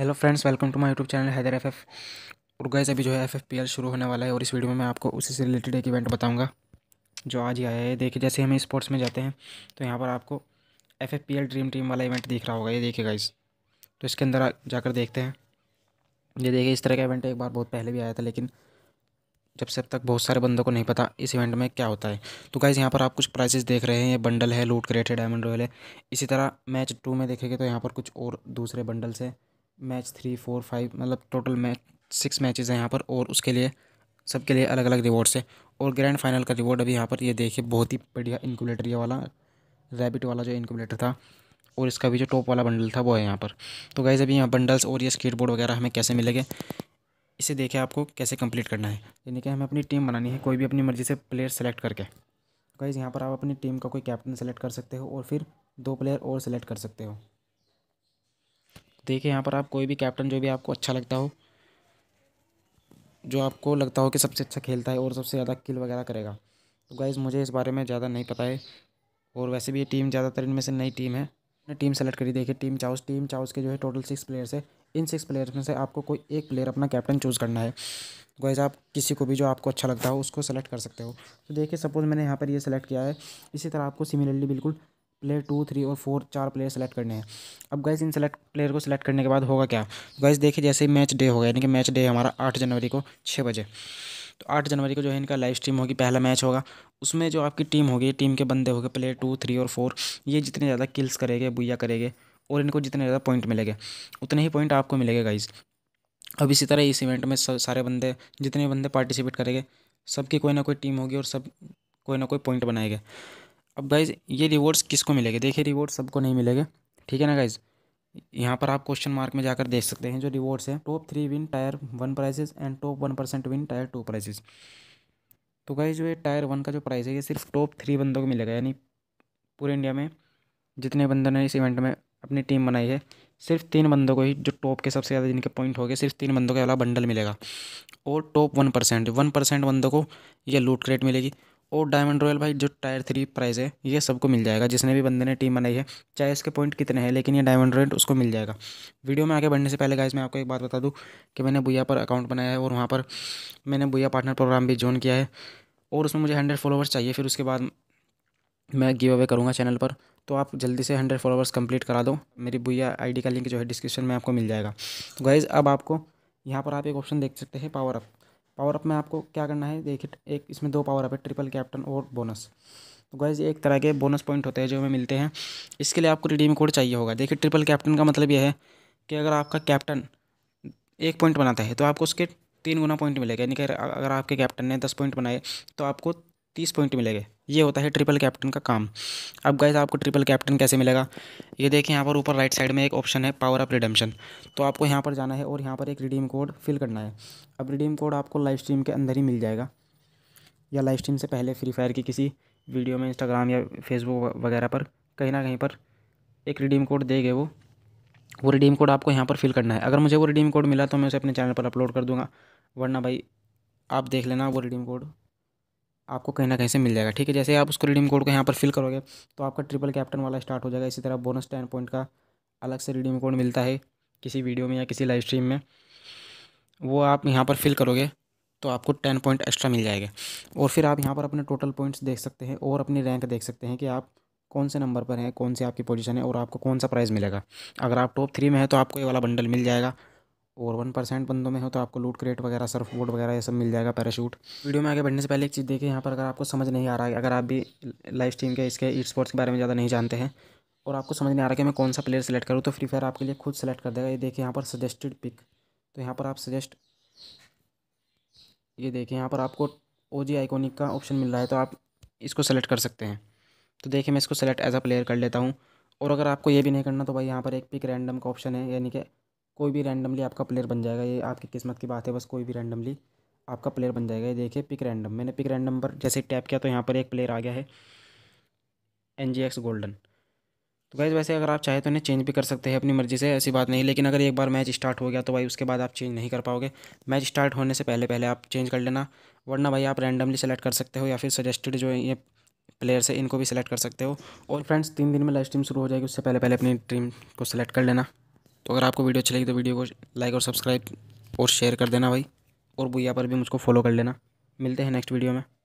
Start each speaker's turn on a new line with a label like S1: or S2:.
S1: hello friends welcome to my YouTube channel Haider F और guys अभी जो है एफ शुरू होने वाला है और इस वीडियो में मैं आपको उसी से रिलेटेड एक इवेंट बताऊंगा जो आज ही आया है देखिए जैसे हम स्पोर्ट्स में जाते हैं तो यहाँ पर आपको एफ ड्रीम टीम वाला इवेंट दिख रहा होगा ये देखिए गाइज़ तो इसके अंदर जाकर देखते हैं ये देखिए इस तरह का इवेंट एक बार बहुत पहले भी आया था लेकिन जब से अब तक बहुत सारे बंदों को नहीं पता इस इवेंट में क्या होता है तो गाइज़ यहाँ पर आप कुछ प्राइजेस देख रहे हैं ये बंडल है लूट क्रेट डायमंड रॉयल है इसी तरह मैच टू में देखेंगे तो यहाँ पर कुछ और दूसरे बंडल्स हैं मैच थ्री फोर फाइव मतलब टोटल मैच सिक्स मैचेस हैं यहाँ पर और उसके लिए सबके लिए अलग अलग रिवॉर्ड्स है और ग्रैंड फाइनल का रिवॉर्ड अभी यहाँ पर ये देखिए बहुत ही बढ़िया इनकुलेटर ये वाला रैबिट वाला जो इनकुलेटर था और इसका भी जो टॉप वाला बंडल था वो है यहाँ पर तो गाइज़ अभी यहाँ बंडल्स और ये स्केट बोर्ड वगैरह हमें कैसे मिलेंगे इसे देखे आपको कैसे कंप्लीट करना है यानी कि हमें अपनी टीम बनानी है कोई भी अपनी मर्ज़ी से प्लेयर सेलेक्ट करके गाइज़ यहाँ पर आप अपनी टीम का कोई कैप्टन सेलेक्ट कर सकते हो और फिर दो प्लेयर और सेलेक्ट कर सकते हो देखिए यहाँ पर आप कोई भी कैप्टन जो भी आपको अच्छा लगता हो जो आपको लगता हो कि सबसे अच्छा खेलता है और सबसे ज़्यादा किल वगैरह करेगा तो गाइज़ मुझे इस बारे में ज़्यादा नहीं पता है और वैसे भी ये टीम ज़्यादातर इनमें से नई टीम है मैंने टीम सेलेक्ट करी देखिए टीम चाउस टीम चाउस के जो है टोटल सिक्स प्लेयर्स है इन सिक्स प्लेयर्स में से आपको कोई एक प्लेयर अपना कैप्टन चूज़ करना है गाइज आप किसी को भी जो आपको अच्छा लगता हो उसको सेलेक्ट कर सकते हो तो देखिए सपोज़ मैंने यहाँ पर ये यह सेलेक्ट किया है इसी तरह आपको सिमिलरली बिल्कुल प्लेयर टू थ्री और फोर चार प्लेयर सेलेक्ट करने हैं अब गाइज इन सेलेक्ट प्लेयर को सिलेक्ट करने के बाद होगा क्या गाइज देखिए जैसे मैच डे होगा यानी कि मैच डे हमारा आठ जनवरी को छः बजे तो आठ जनवरी को जो है इनका लाइव स्ट्रीम होगी पहला मैच होगा उसमें जो आपकी टीम होगी टीम के बंदे होंगे प्लेयर टू थ्री और फोर ये जितने ज़्यादा किल्स करेंगे बुया करेंगे और इनको जितने ज़्यादा पॉइंट मिलेंगे उतने ही पॉइंट आपको मिलेगा गाइज़ अब इसी तरह इस इवेंट में सारे बंदे जितने बंदे पार्टिसिपेट करेंगे सबकी कोई ना कोई टीम होगी और सब कोई ना कोई पॉइंट बनाएंगे अब गाइज़ ये रिवॉर्ड्स किसको मिलेंगे देखिए रिवॉर्ड सबको नहीं मिलेगा ठीक है ना गाइज़ यहाँ पर आप क्वेश्चन मार्क में जाकर देख सकते हैं जो रिवॉर्ड्स हैं top three win tier one prizes and top one percent win tier two prizes तो गाइज जो ये टायर वन का जो प्राइस है ये सिर्फ टॉप थ्री बंदों को मिलेगा यानी पूरे इंडिया में जितने बंदों ने इस इवेंट में अपनी टीम बनाई है सिर्फ तीन बंदों को ही जो टॉप के सबसे ज़्यादा जिनके पॉइंट हो गए सिर्फ तीन बंदों का अला बंडल मिलेगा और top one percent one percent बंदों को यह लूट क्रेट मिलेगी और डायमंड रॉयल भाई जो टायर थ्री प्राइस है ये सबको मिल जाएगा जिसने भी बंदे ने टीम बनाई है चाहे इसके पॉइंट कितने हैं लेकिन ये डायमंड रॉयल उसको मिल जाएगा वीडियो में आगे बढ़ने से पहले गाइज मैं आपको एक बात बता दूँ कि मैंने भूया पर अकाउंट बनाया है और वहाँ पर मैंने भूया पार्टनर प्रोग्राम भी ज्वाइन किया है और उसमें मुझे हंड्रेड फॉलोवर्स चाहिए फिर उसके बाद मैं गिव अवे करूँगा चैनल पर तो आप जल्दी से हंड्रेड फॉलोवर्स कंप्लीट करा दो मेरी भूया आई का लिंक जो है डिस्क्रिप्शन में आपको मिल जाएगा तो गाइज़ अब आपको यहाँ पर आप एक ऑप्शन देख सकते हैं पावर अप पावर अप में आपको क्या करना है देखिए एक इसमें दो पावर अप है ट्रिपल कैप्टन और बोनस तो गैज एक तरह के बोनस पॉइंट होते हैं जो हमें मिलते हैं इसके लिए आपको रिडीम कोड चाहिए होगा देखिए ट्रिपल कैप्टन का मतलब यह है कि अगर आपका कैप्टन एक पॉइंट बनाता है तो आपको उसके तीन गुना पॉइंट मिलेगा यानी कि अगर आपके कैप्टन ने दस पॉइंट बनाए तो आपको तीस पॉइंट मिलेगा ये होता है ट्रिपल कैप्टन का काम अब गाइज आपको ट्रिपल कैप्टन कैसे मिलेगा ये देखें यहाँ पर ऊपर राइट साइड में एक ऑप्शन है पावर ऑफ रिडेम्पशन तो आपको यहाँ पर जाना है और यहाँ पर एक रिडीम कोड फिल करना है अब रिडीम कोड आपको लाइव स्ट्रीम के अंदर ही मिल जाएगा या लाइव स्ट्रीम से पहले फ्री फायर की किसी वीडियो में इंस्टाग्राम या फेसबुक वगैरह पर कहीं ना कहीं पर एक रिडीम कोड देंगे वो वो रिडीम कोड आपको यहाँ पर फिल करना है अगर मुझे वो रिडीम कोड मिला तो मैं उसे अपने चैनल पर अपलोड कर दूँगा वरना भाई आप देख लेना वो रिडीम कोड आपको कहीं ना कहीं से मिल जाएगा ठीक है जैसे आप उसको रिडीम कोड को यहाँ पर फिल करोगे तो आपका ट्रिपल कैप्टन वाला स्टार्ट हो जाएगा इसी तरह बोनस टेन पॉइंट का अलग से रिडीम कोड मिलता है किसी वीडियो में या किसी लाइव स्ट्रीम में वो आप यहाँ पर फिल करोगे तो आपको टेन पॉइंट एक्स्ट्रा मिल जाएगा और फिर आप यहाँ पर अपने टोटल पॉइंट्स देख सकते हैं और अपनी रैंक देख सकते हैं कि आप कौन से नंबर पर हैं कौन सी आपकी पोजीशन है और आपको कौन सा प्राइज़ मिलेगा अगर आप टॉप थ्री में हैं तो आपको ये वाला बंडल मिल जाएगा और वन परसेंट बंदों में हो तो आपको लूट क्रेट वगैरह सर्फ बोर्ड वगैरह ये सब मिल जाएगा पैराशूट वीडियो में आगे बढ़ने से पहले एक चीज़ देखिए यहाँ पर अगर आपको समझ नहीं आ रहा है अगर आप भी लाइफ स्ट्रीम के इसके ई स्पोर्ट्स के बारे में ज़्यादा नहीं जानते हैं और आपको समझ नहीं आ रहा कि मैं कौन सा प्लेयर सेलेक्ट करूँ तो फ्री फायर आपके लिए खुद सेलेक्ट कर देगा ये देखिए यहाँ पर सजेस्टेड पिक तो यहाँ पर आप सजेस्ट ये देखिए यहाँ पर आपको ओ जी का ऑप्शन मिल रहा है तो आप इसको सेलेक्ट कर सकते हैं तो देखिए मैं इसको सेलेक्ट एज अ प्लेयर कर लेता हूँ और अगर आपको ये भी नहीं करना तो भाई यहाँ पर एक पिक रैंडम का ऑप्शन है यानी कि कोई भी रैंडमली आपका प्लेयर बन जाएगा ये आपकी किस्मत की बात है बस कोई भी रैंडमली आपका प्लेयर बन जाएगा ये देखिए पिक रैंडम मैंने पिक रैंडम पर जैसे टैप किया तो यहाँ पर एक प्लेयर आ गया है एन जी एक्स गोल्डन तो गाइज़ वैसे अगर आप चाहे तो इन्हें चेंज भी कर सकते हैं अपनी मर्ज़ी से ऐसी बात नहीं लेकिन अगर एक बार मैच स्टार्ट हो गया तो भाई उसके बाद आप चेंज नहीं कर पाओगे मैच स्टार्ट होने से पहले पहले आप चेंज कर लेना वरना भाई आप रैंडमली सेलेक्ट कर सकते हो या फिर सजेस्टेड जो ये प्लेयर्स है इनको भी सिलेक्ट कर सकते हो और फ्रेंड्स तीन दिन में लाइव स्ट्रीम शुरू हो जाएगी उससे पहले पहले अपनी टीम को सिलेक्ट कर लेना तो अगर आपको वीडियो अच्छी लगी तो वीडियो को लाइक और सब्सक्राइब और शेयर कर देना भाई और भैया पर भी मुझको फॉलो कर लेना मिलते हैं नेक्स्ट वीडियो में